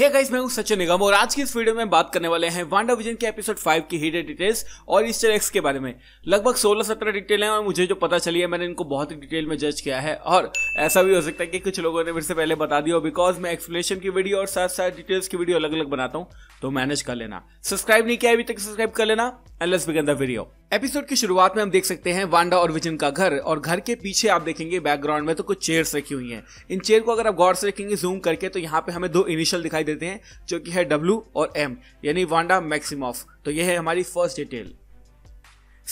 हे hey guys मैं हूं सचिन निगम और आज की इस वीडियो में बात करने वाले हैं वांडा विजन के एपिसोड 5 की हिडन डिटेल्स और ईस्टर एक्स के बारे में लगभग 16-17 डिटेल हैं और मुझे जो पता चली है मैंने इनको बहुत ही डिटेल में जज किया है और ऐसा भी हो सकता है कि कुछ लोगों ने मेरे से पहले बता दिया बिकॉज मैं एक्सप्लेनेशन की वीडियो और साथ साथ डिटेल्स की वीडियो अलग अलग बनाता हूँ तो मैनेज कर लेना सब्सक्राइब नहीं किया अभी तक सब्सक्राइब कर लेना and let's begin the video episode की शुरुआत में हम देख सकते हैं वांडा और विजन का घर और घर के पीछे आप देखेंगे बैकग्राउंड में तो कुछ चेयर्स रखी हुई हैं इन चेयर को अगर आप गौर से देखेंगे जूम करके तो यहाँ पे हमें दो इनिशियल दिखाई देते हैं जो कि है डब्ल्यू और एम यानी वांडा मैक्सिमॉफ तो यह है हमारी फर्स्ट डिटेल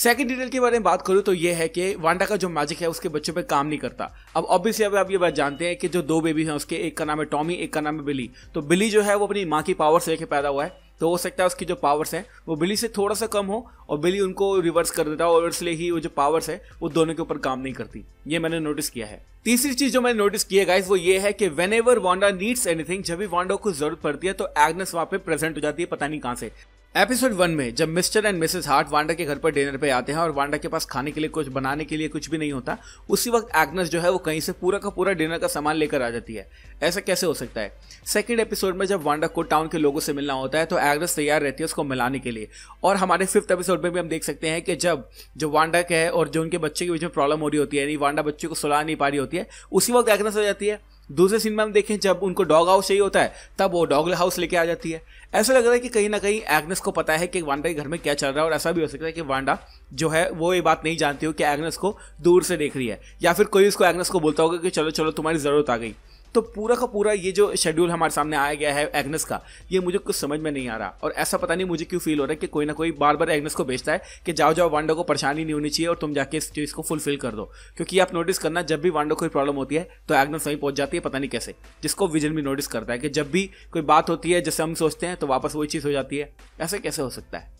सेकंड डिटेल के बारे में बात करूँ तो ये है कि वांडा का जो मैजिक है उसके बच्चों पे काम नहीं करता अब ऑब्वियसली अब आप ये बात जानते हैं कि जो दो बेबी हैं उसके एक का नाम है टॉमी एक का नाम है बिली तो बिली जो है वो अपनी माँ की पावर से लेकर पैदा हुआ है तो हो सकता है उसकी जो पावर्स हैं वो बिली से थोड़ा सा कम हो और बिली उनको रिवर्स कर देता है और इसलिए ही वो जो पावर्स है वो दोनों के ऊपर काम नहीं करती ये मैंने नोटिस किया है तीसरी चीज जो मैंने नोटिस किया गाइस वो ये है कि whenever Wanda needs anything जब भी वांडा को जरूरत पड़ती है तो एग्नेस वहां पे प्रेजेंट हो जाती है पता नहीं कहां से एपिसोड वन में जब mister and missus Hart Wanda के घर पर डिनर पे आते हैं और वांडा के पास खाने के लिए कुछ बनाने के लिए कुछ भी नहीं होता उसी वक्त एग्नस जो है वो कहीं से पूरा का पूरा डिनर का सामान लेकर आ जाती है ऐसा कैसे हो सकता है सेकेंड एपिसोड में जब वांडा को टाउन के लोगों से मिलना होता है तो एग्नस तैयार रहती है उसको मिलाने के लिए और हमारे फिफ्थ एपिसोड में भी हम देख सकते हैं कि जब जो वांडा के है और जो उनके बच्चे के बीच में प्रॉब्लम हो रही होती है यानी वांडा बच्चे को सुला नहीं पा रही होती है उसी वक्त एग्नस हो जाती है दूसरे सीन में हम देखें जब उनको डॉग हाउस चाहिए होता है तब वो डॉग हाउस लेके आ जाती है ऐसा लग रहा है कि कहीं ना कहीं एग्नेस को पता है कि वांडा के घर में क्या चल रहा है और ऐसा भी हो सकता है कि वांडा जो है वो ये बात नहीं जानती हो कि एग्नेस को दूर से देख रही है या फिर कोई उसको एग्नेस को बोलता होगा कि चलो चलो तुम्हारी ज़रूरत आ गई तो पूरा का पूरा ये जो शेड्यूल हमारे सामने आया गया है एग्नेस का ये मुझे कुछ समझ में नहीं आ रहा और ऐसा पता नहीं मुझे क्यों फील हो रहा है कि कोई ना कोई बार बार एग्नेस को भेजता है कि जाओ जाओ वांडो को परेशानी नहीं होनी चाहिए और तुम जाके इस चीज़ को फुलफिल कर दो क्योंकि आप नोटिस करना जब भी वांडो कोई प्रॉब्लम होती है तो एग्नेस वहीं पहुंच जाती है पता नहीं कैसे जिसको विजन भी नोटिस करता है कि जब भी कोई बात होती है जैसे हम सोचते हैं तो वापस वही चीज़ हो जाती है ऐसा कैसे हो सकता है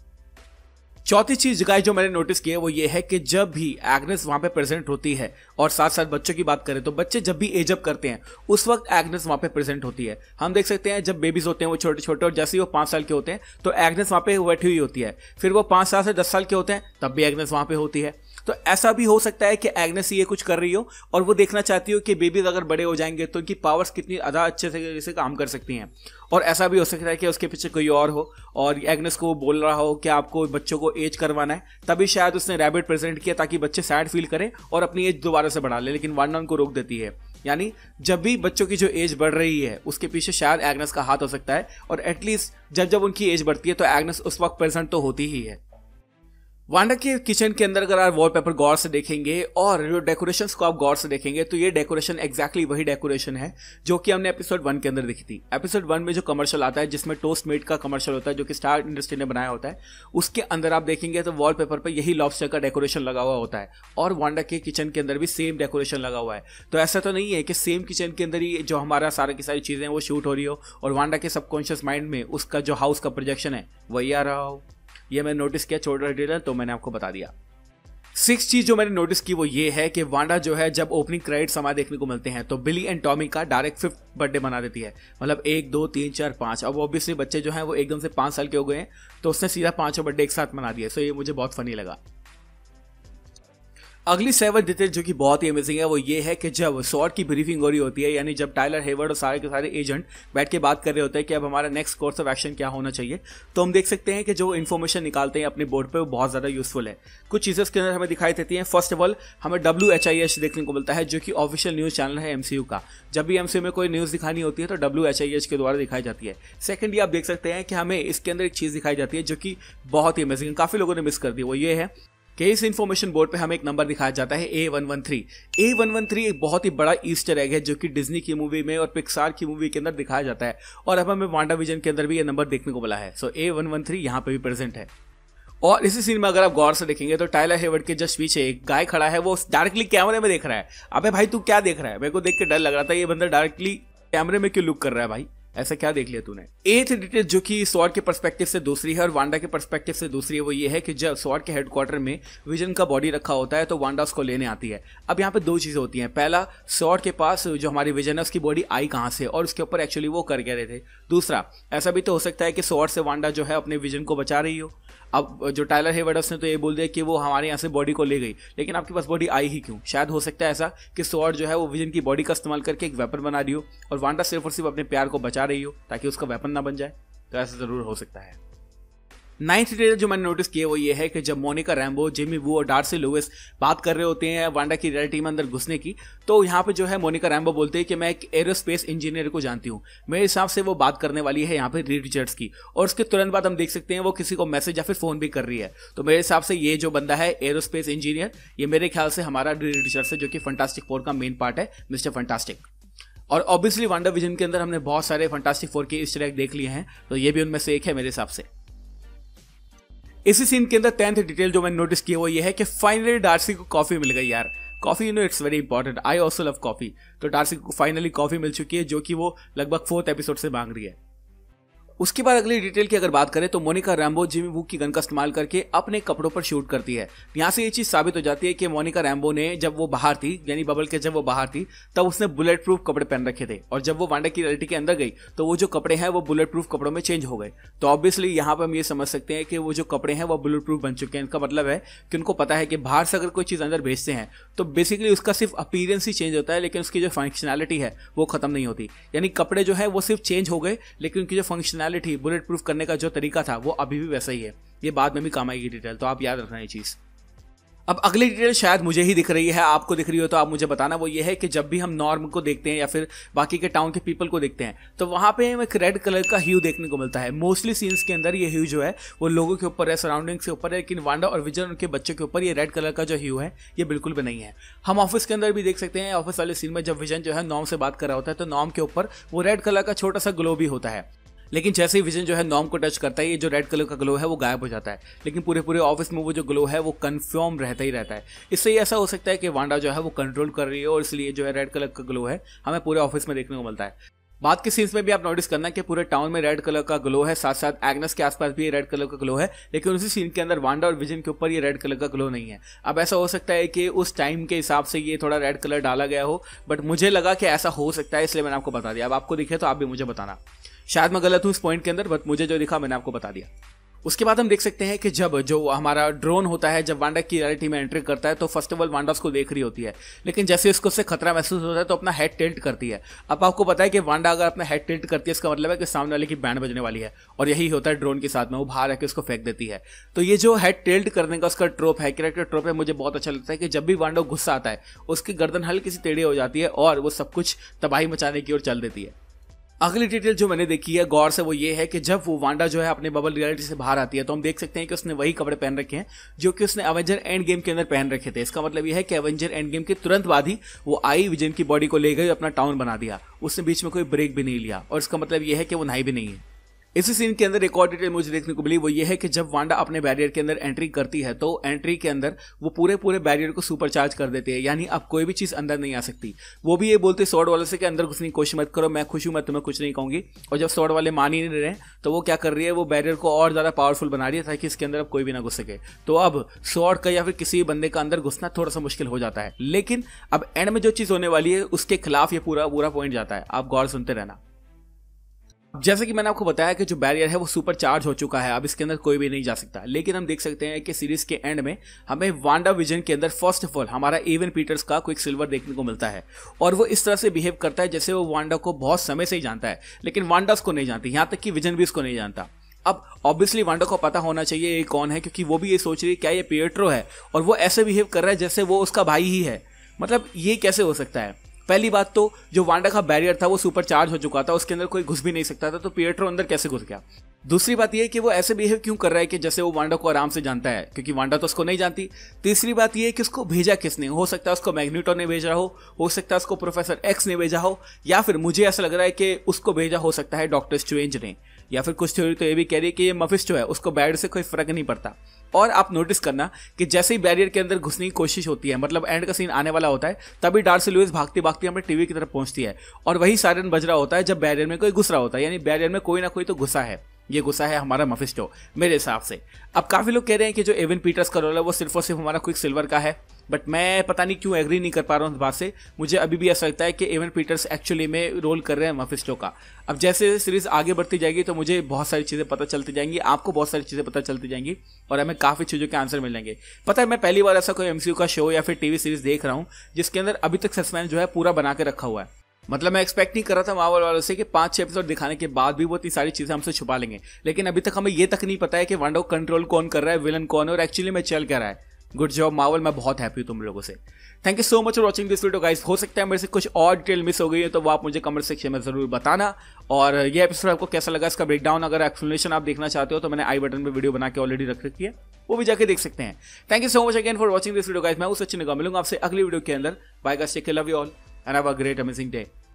चौथी चीज गाइस जो मैंने नोटिस है वो ये है कि जब भी एग्नेस वहां पे प्रेजेंट होती है और साथ साथ बच्चों की बात करें तो बच्चे जब भी एजअप करते हैं उस वक्त एग्नेस वहां पे प्रेजेंट होती है हम देख सकते हैं जब बेबीज होते हैं वो छोटे छोटे और जैसे ही वो पाँच साल के होते हैं तो एग्नेस वहां पे बैठी हुई होती है फिर वो पाँच साल से दस साल के होते हैं तब भी एग्नेस वहां पर होती है तो ऐसा भी हो सकता है कि एग्नेस ये कुछ कर रही हो और वो देखना चाहती हो कि बेबीज अगर बड़े हो जाएंगे तो उनकी पावर्स कितनी अदा अच्छे से से काम कर सकती हैं और ऐसा भी हो सकता है कि उसके पीछे कोई और हो और एग्नेस को बोल रहा हो कि आपको बच्चों को एज करवाना है तभी शायद उसने रैबिट प्रेजेंट किया ताकि बच्चे सैड फील करें और अपनी एज दोबारा से बढ़ा लें लेकिन वार्ना को रोक देती है यानी जब भी बच्चों की जो एज बढ़ रही है उसके पीछे शायद एग्नेस का हाथ हो सकता है और एटलीस्ट जब जब उनकी एज बढ़ती है तो एग्नेस उस वक्त प्रेजेंट तो होती ही है वांडा के किचन के अंदर अगर आप वॉलपेपर गौर से देखेंगे और जो डेकोरेशन को आप गौर से देखेंगे तो ये डेकोरेशन एक्जैक्टली वही डेकोरेशन है जो कि हमने एपिसोड वन के अंदर देखी थी एपिसोड वन में जो कमर्शियल आता है जिसमें टोस्ट मेट का कमर्शियल होता है जो कि स्टार इंडस्ट्री ने बनाया होता है उसके अंदर आप देखेंगे तो वॉल पेपर पर यही लॉबस्टर का डेकोरेशन लगा हुआ होता है और वांडा के किचन के अंदर भी सेम डेकोरेशन लगा हुआ है तो ऐसा तो नहीं है कि सेम किचन के अंदर ही जो हमारा सारा की सारी चीज़ें वो शूट हो रही हो और वांडा के सबकॉन्शियस माइंड में उसका जो हाउस का प्रोजेक्शन है वही आ रहा हो ये मैंने नोटिस किया छोटा डिटेल तो मैंने आपको बता दिया सिक्स चीज जो मैंने नोटिस की वो ये है कि वांडा जो है जब ओपनिंग क्रेडिट हमारे देखने को मिलते हैं तो बिली एंड टॉमी का डायरेक्ट फिफ्थ बर्थडे मना देती है मतलब एक दो तीन चार पाँच अब ऑब्वियसली बच्चे जो हैं वो एकदम से पाँच साल के हो गए हैं तो उसने सीधा पाँचों बर्थडे एक साथ मना दिया सो ये मुझे बहुत फनी लगा अगली सेवन डिटेल जो कि बहुत ही अमेजिंग है वो ये है कि जब शॉर्ट की ब्रीफिंग हो रही होती है यानी जब टाइलर हेवर्ड और सारे के सारे एजेंट बैठ के बात कर रहे होते हैं कि अब हमारा नेक्स्ट कोर्स ऑफ एक्शन क्या होना चाहिए तो हम देख सकते हैं कि जो इन्फॉर्मेशन निकालते हैं अपने बोर्ड पर वो बहुत ज़्यादा यूजफुल है कुछ चीज़ें उसके अंदर हमें दिखाई देती हैं फर्स्ट ऑफ ऑल हमें डब्ल्यू एच आई एच देखने को मिलता है जो कि ऑफिशियल न्यूज़ चैनल है एम सी यू का जब भी एम सी यू में कोई न्यूज़ दिखानी होती है तो डब्ल्यू एच आई एच के द्वारा दिखाई जाती है ये आप देख सकते हैं कि हमें इसके अंदर एक चीज़ दिखाई जाती है जो कि बहुत ही अमेजिंग काफ़ी लोगों ने मिस कर दी वो ये है कि इस इन्फॉर्मेशन बोर्ड पे हमें एक नंबर दिखाया जाता है A one one three A one one three एक बहुत ही बड़ा ईस्टर एग है जो कि डिज्नी की मूवी में और पिक्सार की मूवी के अंदर दिखाया जाता है और अब हमें वांडा विजन के अंदर भी ये नंबर देखने को मिला है so A one one three यहाँ पे भी प्रेजेंट है और इसी सीन में अगर आप गौर से देखेंगे तो टाइलर हेवर्ड के जस्ट पीछे एक गाय खड़ा है वो डायरेक्टली कैमरे में देख रहा है अबे भाई तू क्या देख रहा है मेरे को देख के डर लग रहा था ये बंदा डायरेक्टली कैमरे में क्यों लुक कर रहा है भाई ऐसा क्या देख लिया तूने एथ डिटेल जो कि स्वॉर्ड के पर्सपेक्टिव से दूसरी है और वांडा के पर्सपेक्टिव से दूसरी है वो ये है कि जब स्वॉर्ड के हेडक्वार्टर में विजन का बॉडी रखा होता है तो वांडा उसको लेने आती है अब यहाँ पे दो चीज़ें होती हैं पहला स्वॉर्ड के पास जो हमारी विजन है उसकी बॉडी आई कहाँ से और उसके ऊपर एक्चुअली वो कर गए रहे थे दूसरा ऐसा भी तो हो सकता है कि स्वॉर्ड से वांडा जो है अपने विजन को बचा रही हो अब जो टाइलर हेवर्ड उसने तो ये बोल दिया कि वो हमारे यहाँ से बॉडी को ले गई लेकिन आपके पास बॉडी आई ही क्यों शायद हो सकता है ऐसा कि स्वॉर्ड जो है वो विजन की बॉडी का इस्तेमाल करके एक वेपन बना रही हो और वांडा सिर्फ और सिर्फ अपने प्यार को बचा रही हो ताकि उसका वेपन ना बन जाए तो ऐसा ज़रूर हो सकता है नाइन्थ डिटेल जो मैंने नोटिस किया वो ये है कि जब मोनिका रैम्बो जेमी वू और डार्सी लुविस बात कर रहे होते हैं वांडा की रियलिटी में अंदर घुसने की तो यहाँ पे जो है मोनिका रैम्बो बोलते हैं कि मैं एक एरोस्पेस इंजीनियर को जानती हूँ मेरे हिसाब से वो बात करने वाली है यहाँ पे रीड रिचर्ड्स की और उसके तुरंत बाद हम देख सकते हैं वो किसी को मैसेज या फिर फोन भी कर रही है तो मेरे हिसाब से ये जो बंदा है एरोस्पेस इंजीनियर ये मेरे ख्याल से हमारा रीड रिचर्ड्स है जो कि फंटास्टिक फोर का मेन पार्ट है मिस्टर फंटास्टिक और ऑब्वियसली वांडा विजन के अंदर हमने बहुत सारे फंटास्टिक फोर के ईस्टर एग देख लिए हैं तो ये भी उनमें से एक है मेरे हिसाब से इसी सीन के अंदर टेंथ डिटेल जो मैंने नोटिस किया वो ये है कि फाइनली डार्सी को कॉफ़ी मिल गई यार coffee you know it's very important I also love coffee तो डार्सी को फाइनली कॉफ़ी मिल चुकी है जो कि वो लगभग फोर्थ एपिसोड से मांग रही है उसके बाद अगली डिटेल की अगर बात करें तो मोनिका रैम्बो जिमी वू की गन का इस्तेमाल करके अपने कपड़ों पर शूट करती है यहाँ से ये चीज साबित हो जाती है कि मोनिका रैम्बो ने जब वो बाहर थी यानी बबल के जब वो बाहर थी तब उसने बुलेट प्रूफ कपड़े पहन रखे थे और जब वो वांडा की रियलिटी के अंदर गई तो वो जो कपड़े हैं वो बुलेट प्रूफ कपड़ों में चेंज हो गए तो ऑब्वियसली यहाँ पर हम ये समझ सकते हैं कि वो जो कपड़े हैं वो बुलेट प्रूफ बन चुके हैं इनका मतलब है कि उनको पता है कि बाहर से अगर कोई चीज़ अंदर भेजते हैं तो बेसिकली उसका सिर्फ अपीरेंस ही चेंज होता है लेकिन उसकी जो फंक्शनैलिटी है वो खत्म नहीं होती यानी कपड़े जो है वो सिर्फ चेंज हो गए लेकिन उनकी जो फंक्शनैलिटी फैनैलिटी बुलेट प्रूफ करने का जो तरीका था वो अभी भी वैसा ही है ये बाद में भी काम आएगी डिटेल तो आप याद रखना ये चीज़ अब अगली डिटेल शायद मुझे ही दिख रही है आपको दिख रही हो तो आप मुझे बताना वो ये है कि जब भी हम नॉर्म को देखते हैं या फिर बाकी के टाउन के पीपल को देखते हैं तो वहाँ पे हमें एक रेड कलर का ह्यू देखने को मिलता है मोस्टली सीन्स के अंदर ये ह्यू जो है वो लोगों के ऊपर है सराउंडिंग्स के ऊपर है लेकिन वांडा और विजन उनके बच्चों के ऊपर ये रेड कलर का जो ह्यू है ये बिल्कुल भी नहीं है हम ऑफिस के अंदर भी देख सकते हैं ऑफिस वाले सीन में जब विजन जो है नॉम से बात कर रहा होता है तो नॉम के ऊपर वो रेड कलर का छोटा सा ग्लो भी होता है लेकिन जैसे ही विजन जो है नॉम को टच करता है ये जो रेड कलर का ग्लो है वो गायब हो जाता है लेकिन पूरे पूरे ऑफिस में वो जो ग्लो है वो कन्फर्म रहता ही रहता है इससे ही ऐसा हो सकता है कि वांडा जो है वो कंट्रोल कर रही है और इसलिए जो है रेड कलर का ग्लो है हमें पूरे ऑफिस में देखने को मिलता है बाद के सीन्स में भी आप नोटिस करना कि पूरे टाउन में रेड कलर का ग्लो है साथ साथ एग्नस के आसपास भी रेड कलर का ग्लो है लेकिन उसी सीन के अंदर वांडा और विजन के ऊपर ये रेड कलर का ग्लो नहीं है अब ऐसा हो सकता है कि उस टाइम के हिसाब से ये थोड़ा रेड कलर डाला गया हो बट मुझे लगा कि ऐसा हो सकता है इसलिए मैंने आपको बता दिया अब आपको दिखे तो आप भी मुझे बताना शायद मैं गलत हूँ इस पॉइंट के अंदर बट मुझे जो दिखा मैंने आपको बता दिया उसके बाद हम देख सकते हैं कि जब जो हमारा ड्रोन होता है जब वांडा की रियलिटी में एंट्री करता है तो फर्स्ट ऑफ ऑल वांडा उसको देख रही होती है लेकिन जैसे उसको उससे खतरा महसूस होता है तो अपना हेड टिल्ट करती है अब आपको पता है कि वांडा अगर अपना हेड टिल्ट करती है इसका मतलब है कि सामने वाले की बैंड बजने वाली है और यही होता है ड्रोन के साथ में वो बाहर आके उसको फेंक देती है तो ये जो हेड टिल्ट करने का उसका ट्रोप है कैरेक्टर ट्रोप है मुझे बहुत अच्छा लगता है कि जब भी वांडा गुस्सा आता है उसकी गर्दन हल्की सी टेढ़ी हो जाती है और वो सब कुछ तबाही मचाने की ओर चल देती है अगली डिटेल जो मैंने देखी है गौर से वो ये है कि जब वो वांडा जो है अपने बबल रियलिटी से बाहर आती है तो हम देख सकते हैं कि उसने वही कपड़े पहन रखे हैं जो कि उसने एवेंजर एंड गेम के अंदर पहन रखे थे इसका मतलब यह है कि एवेंजर एंड गेम के तुरंत बाद ही वो आई विजन की बॉडी को ले गई अपना टाउन बना दिया उसने बीच में कोई ब्रेक भी नहीं लिया और इसका मतलब यह है कि वो नहाई भी नहीं है इसी सीन के अंदर एक और डिटेल मुझे देखने को मिली वो ये है कि जब वांडा अपने बैरियर के अंदर एंट्री करती है तो एंट्री के अंदर वो पूरे पूरे बैरियर को सुपर चार्ज कर देती है यानी अब कोई भी चीज़ अंदर नहीं आ सकती वो भी ये बोलते सॉर्ड वाले से कि अंदर घुसने की कोशिश मत करो मैं खुश हूँ मैं तुम्हें कुछ नहीं कहूँगी और जब सॉर्ड वाले मान ही नहीं रहे तो वो क्या कर रही है वो बैरियर को और ज़्यादा पावरफुल बना रही है ताकि इसके अंदर अब कोई भी ना घुस सके तो अब सॉर्ड का या फिर किसी बंदे का अंदर घुसना थोड़ा सा मुश्किल हो जाता है लेकिन अब एंड में जो चीज़ होने वाली है उसके खिलाफ ये पूरा पूरा पॉइंट जाता है आप गौर सुनते रहना जैसे कि मैंने आपको बताया कि जो बैरियर है वो सुपर चार्ज हो चुका है अब इसके अंदर कोई भी नहीं जा सकता लेकिन हम देख सकते हैं कि सीरीज के एंड में हमें वांडा विजन के अंदर फर्स्ट ऑफ ऑल हमारा एवन पीटर्स का क्विक सिल्वर देखने को मिलता है और वो इस तरह से बिहेव करता है जैसे वो वांडा को बहुत समय से ही जानता है लेकिन वांडा उसको नहीं जानती यहाँ तक कि विजन भी उसको नहीं जानता अब ऑब्वियसली वांडा को पता होना चाहिए ये कौन है क्योंकि वो भी ये सोच रही है क्या ये पियट्रो है और वो ऐसे बिहेव कर रहा है जैसे वो उसका भाई ही है मतलब ये कैसे हो सकता है पहली बात तो जो वांडा का बैरियर था वो सुपर चार्ज हो चुका था उसके अंदर कोई घुस भी नहीं सकता था तो पियट्रो अंदर कैसे घुस गया दूसरी बात यह कि वो ऐसे बिहेव क्यों कर रहा है कि जैसे वो वांडा को आराम से जानता है क्योंकि वांडा तो उसको नहीं जानती तीसरी बात यह है कि उसको भेजा किसने हो सकता है उसको मैग्नेटो ने भेजा हो हो सकता है उसको प्रोफेसर एक्स ने भेजा हो या फिर मुझे ऐसा लग रहा है कि उसको भेजा हो सकता है डॉक्टर स्ट्रेंज ने या फिर कुछ थ्योरी तो ये भी कह रही है कि ये मफिस्टो है उसको बैड से कोई फर्क नहीं पड़ता और आप नोटिस करना कि जैसे ही बैरियर के अंदर घुसने की कोशिश होती है मतलब एंड का सीन आने वाला होता है तभी डार्सी लुइस भागती भागती हमें टीवी की तरफ पहुंचती है और वही सायरन बज रहा होता है जब बैरियर में कोई घुस रहा होता है यानी बैरियर में कोई ना कोई तो घुसा है ये गुस्सा है हमारा मफिस्टो मेरे हिसाब से अब काफी लोग कह रहे हैं कि जो एवन पीटर्स का रोल है वो सिर्फ और सिर्फ हमारा क्विक सिल्वर का है बट मैं पता नहीं क्यों एग्री नहीं कर पा रहा हूँ बात से मुझे अभी भी ऐसा लगता है कि एवन पीटर्स एक्चुअली में रोल कर रहे हैं मफिस्टो का अब जैसे सीरीज आगे बढ़ती जाएगी तो मुझे बहुत सारी चीज़ें पता चलती जाएंगी आपको बहुत सारी चीज़ें पता चलती जाएंगी और हमें काफ़ी चीज़ों के आंसर मिलेंगे पता है मैं पहली बार ऐसा कोई एम का शो या फिर टीवी सीरीज देख रहा हूँ जिसके अंदर अभी तक सस्पेंस जो है पूरा बना के रखा हुआ है मतलब मैं एक्सपेक्ट नहीं कर रहा था मावल वालों से कि पांच छह एपिसोड दिखाने के बाद भी वो इतनी सारी चीज़ें हमसे छुपा लेंगे लेकिन अभी तक हमें ये तक नहीं पता है कि वन कंट्रोल कौन कर रहा है विलन कौन है और एक्चुअली में चल क्या रहा है गुड जॉब मावल मैं बहुत हैप्पी हूँ तुम लोगों से thank you so much for watching this video guys हो सकता है मेरे से कुछ और डिटेल मिस हो गई है तो वो आप मुझे कमेंट सेक्शन में जरूर बताना और ये एपिसोड आपको कैसा लगा इसका ब्रेकडाउन अगर एक्सप्लेनेशन आप देखना चाहते हो तो मैंने आई बटन पर वीडियो बना के ऑलरेडी रख रखी है वो भी जाके देख सकते हैं thank you so much again for watching this video guys मैं उस अच्छी निगाह मिलूंगा आपसे अगली वीडियो के अंदर bye guys take love you all and have a great amazing day